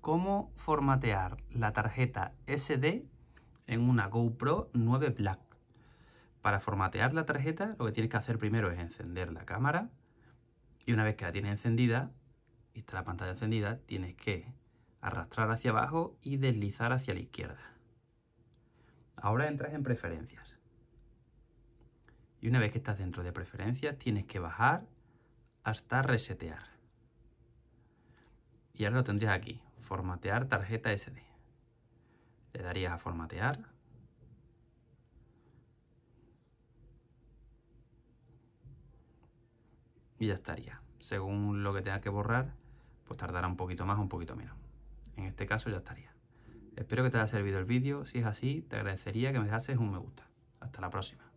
cómo formatear la tarjeta SD en una GoPro 9 Black. Para formatear la tarjeta lo que tienes que hacer primero es encender la cámara y una vez que la tienes encendida y está la pantalla encendida tienes que arrastrar hacia abajo y deslizar hacia la izquierda. Ahora entras en preferencias. Y una vez que estás dentro de preferencias tienes que bajar hasta resetear. Y ahora lo tendrías aquí, formatear tarjeta SD. Le darías a formatear. Y ya estaría. Según lo que tenga que borrar, pues tardará un poquito más o un poquito menos. En este caso ya estaría. Espero que te haya servido el vídeo. Si es así, te agradecería que me dejases un me gusta. Hasta la próxima.